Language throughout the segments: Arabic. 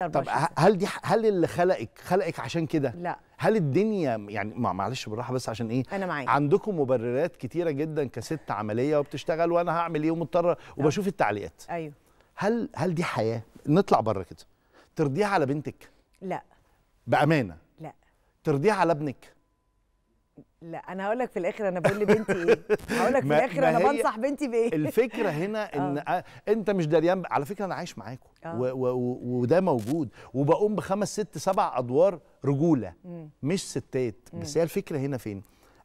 طب هل دي هل اللي خلقك خلقك عشان كده؟ لا هل الدنيا يعني معلش بالراحه بس عشان ايه؟ انا معاك عندكم مبررات كتيره جدا كست عمليه وبتشتغل وانا هعمل ايه ومضطره أه. وبشوف التعليقات ايوه هل هل دي حياه؟ نطلع بره كده ترضيها على بنتك؟ لا بامانه لا ترضيها على ابنك؟ لا انا هقول لك في الاخر انا بقول لبنتي ايه هقول لك في الاخر انا بنصح بنتي بايه الفكره هنا آه. ان آه. انت مش دريان على فكره انا عايش معاكم آه. وده موجود وبقوم بخمس ست سبع ادوار رجوله مم. مش ستات مم. بس هي الفكره هنا فين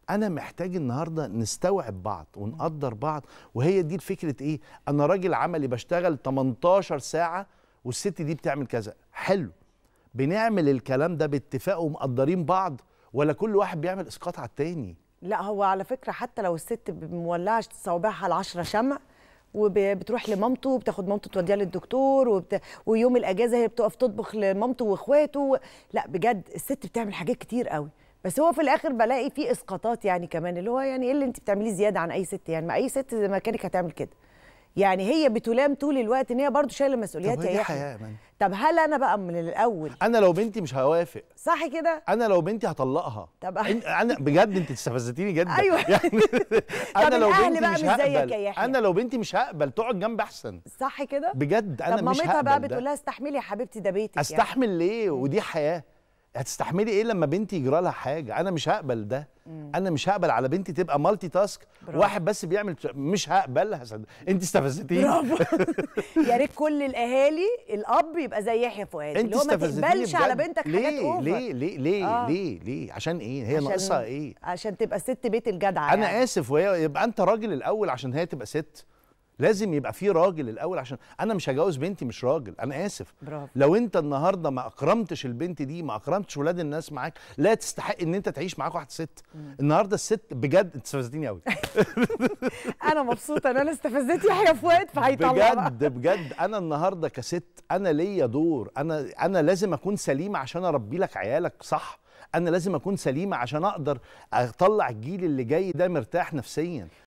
انا محتاج النهارده نستوعب بعض ونقدر بعض وهي دي فكره ايه انا راجل عملي بشتغل 18 ساعه والست دي بتعمل كذا حلو بنعمل الكلام ده باتفاق ومقدرين بعض ولا كل واحد بيعمل اسقاط على التاني لا هو على فكره حتى لو الست مولعه صوابعها العشرة شمع وبتروح لمامته وبتاخد مامته توديها للدكتور وبت... ويوم الاجازه هي بتقف تطبخ لمامته واخواته و... لا بجد الست بتعمل حاجات كتير قوي بس هو في الاخر بلاقي فيه اسقاطات يعني كمان اللي هو يعني ايه اللي انت بتعمليه زياده عن اي ست يعني ما اي ست زي مكانك هتعمل كده يعني هي بتلام طول الوقت ان هي برضه شايله مسؤوليات يا من؟ طب هل انا بقى من الاول انا لو بنتي مش هوافق صح كده انا لو بنتي هطلقها طب انا بجد انت استفزتيني جدا ايوه يعني انا لو بنتي مش هقبل انا لو بنتي مش هقبل تقعد جنب احسن صح كده بجد انا مش هقبل طب مامتها بقى بتقول لها استحملي يا حبيبتي ده بيتك يعني. استحمل يعني. ليه ودي حياه هتستحملي ايه لما بنتي يجرى لها حاجه انا مش هقبل ده انا مش هقبل على بنتي تبقى مالتي تاسك برافو. واحد بس بيعمل مش هقبل هصدق انت استفزتيني برافو يا ريت كل الاهالي الاب يبقى زي يحيى فؤاد اللي هو ما تقبلش على بنتك ليه حاجات اوفر ليه ليه ليه آه. ليه ليه عشان ايه هي ناقصها ايه عشان تبقى ست بيت الجدعه انا يعني. اسف وهي يبقى انت راجل الاول عشان هي تبقى ست لازم يبقى في راجل الاول عشان انا مش هجوز بنتي مش راجل انا اسف برافو. لو انت النهارده ما اكرمتش البنت دي ما اكرمتش ولاد الناس معاك لا تستحق ان انت تعيش معاك واحده ست مم. النهارده الست بجد انت استفزتيني قوي انا مبسوطه ان انا استفزتي يحيى فؤاد فهيطلع بجد بجد انا النهارده كست انا ليا دور انا انا لازم اكون سليمه عشان اربي لك عيالك صح انا لازم اكون سليمه عشان اقدر اطلع الجيل اللي جاي ده مرتاح نفسيا